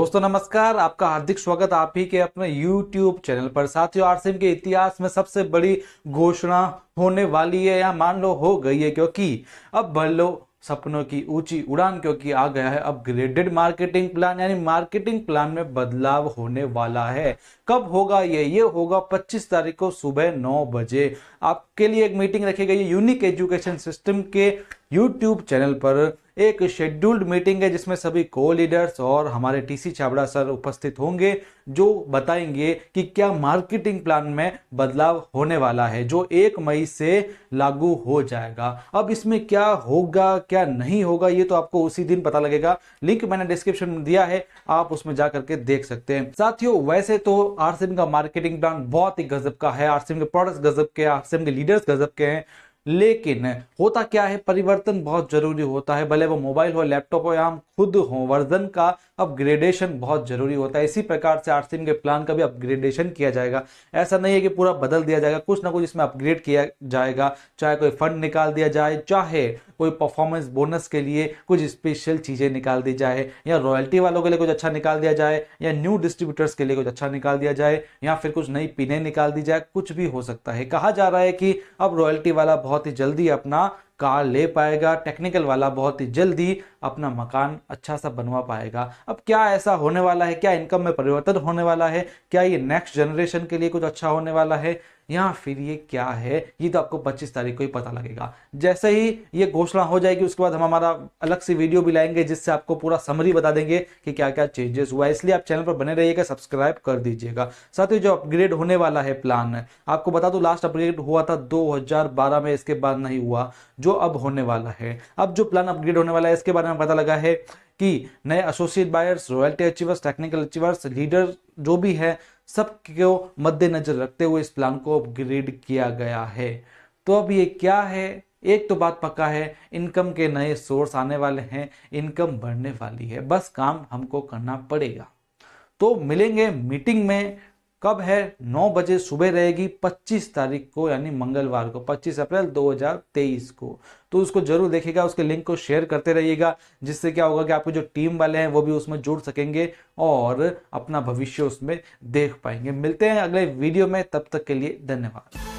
दोस्तों नमस्कार आपका हार्दिक स्वागत आप ही के अपने YouTube चैनल पर साथियों आरसीएम के इतिहास में सबसे बड़ी घोषणा होने वाली है या मान लो हो गई है क्योंकि अब भर लो सपनों की ऊंची उड़ान क्योंकि आ गया है अपग्रेडेड मार्केटिंग प्लान यानी मार्केटिंग प्लान में बदलाव होने वाला है कब होगा ये ये होगा 25 तारीख को सुबह 9 बजे आपके लिए एक मीटिंग रखी गई है यूनिक एजुकेशन सिस्टम के यूट्यूब चैनल पर एक शेड्यूल्ड मीटिंग है जिसमें सभी को लीडर्स और हमारे टीसी छाबड़ा सर उपस्थित होंगे जो बताएंगे कि क्या मार्केटिंग प्लान में बदलाव होने वाला है जो एक मई से लागू हो जाएगा अब इसमें क्या होगा क्या नहीं होगा ये तो आपको उसी दिन पता लगेगा लिंक मैंने डिस्क्रिप्शन में दिया है आप उसमें जा करके देख सकते हैं साथियों वैसे तो आरसीएम का मार्केटिंग प्लान बहुत ही गजब का है आरसीएम के प्रोडक्ट्स गजब के आरसीएम के लीडर्स गजब के हैं लेकिन होता क्या है परिवर्तन बहुत जरूरी होता है भले वो मोबाइल हो लैपटॉप हो या हम खुद हो वर्जन का अपग्रेडेशन बहुत जरूरी होता है इसी प्रकार से आरसीएम के प्लान का भी अपग्रेडेशन किया जाएगा ऐसा नहीं है कि पूरा बदल दिया जाएगा कुछ ना कुछ इसमें अपग्रेड किया जाएगा चाहे कोई फंड निकाल दिया जाए चाहे कोई परफॉर्मेंस बोनस के लिए कुछ स्पेशल चीजें निकाल दी जाए या रॉयल्टी वालों के लिए कुछ अच्छा निकाल दिया जाए या न्यू डिस्ट्रीब्यूटर्स के लिए कुछ अच्छा निकाल दिया जाए या फिर कुछ नई पिने निकाल दी जाए कुछ भी हो सकता है कहा जा रहा है कि अब रॉयल्टी वाला बहुत बहुत ही जल्दी अपना कार ले पाएगा टेक्निकल वाला बहुत ही जल्दी अपना मकान अच्छा सा बनवा पाएगा अब क्या ऐसा होने वाला है क्या इनकम में परिवर्तन होने वाला है क्या ये नेक्स्ट जनरेशन के लिए कुछ अच्छा होने वाला है या फिर ये क्या है ये तो आपको 25 तारीख को ही पता लगेगा जैसे ही ये घोषणा हो जाएगी उसके बाद हम हमारा अलग से वीडियो भी लाएंगे जिससे आपको पूरा समरी बता देंगे कि क्या क्या चेंजेस हुआ है इसलिए आप चैनल पर बने रहिएगा सब्सक्राइब कर दीजिएगा साथ ही जो अपग्रेड होने वाला है प्लान आपको बता दो लास्ट अपग्रेड हुआ था दो में इसके बाद नहीं हुआ जो जो अब होने वाला है अब जो प्लान अपग्रेड होने वाला है इसके बारे में पता लगा है कि नए associate buyers royalty achievers technical achievers leader जो भी है सब को मद्देनजर रखते हुए इस प्लान को अपग्रेड किया गया है तो अब ये क्या है एक तो बात पक्का है इनकम के नए सोर्स आने वाले हैं इनकम बढ़ने वाली है बस काम हमको करना पड़ेगा तो मिलेंगे मीटिंग में कब है नौ बजे सुबह रहेगी पच्चीस तारीख को यानी मंगलवार को पच्चीस अप्रैल 2023 को तो उसको जरूर देखिएगा उसके लिंक को शेयर करते रहिएगा जिससे क्या होगा कि आपके जो टीम वाले हैं वो भी उसमें जुड़ सकेंगे और अपना भविष्य उसमें देख पाएंगे मिलते हैं अगले वीडियो में तब तक के लिए धन्यवाद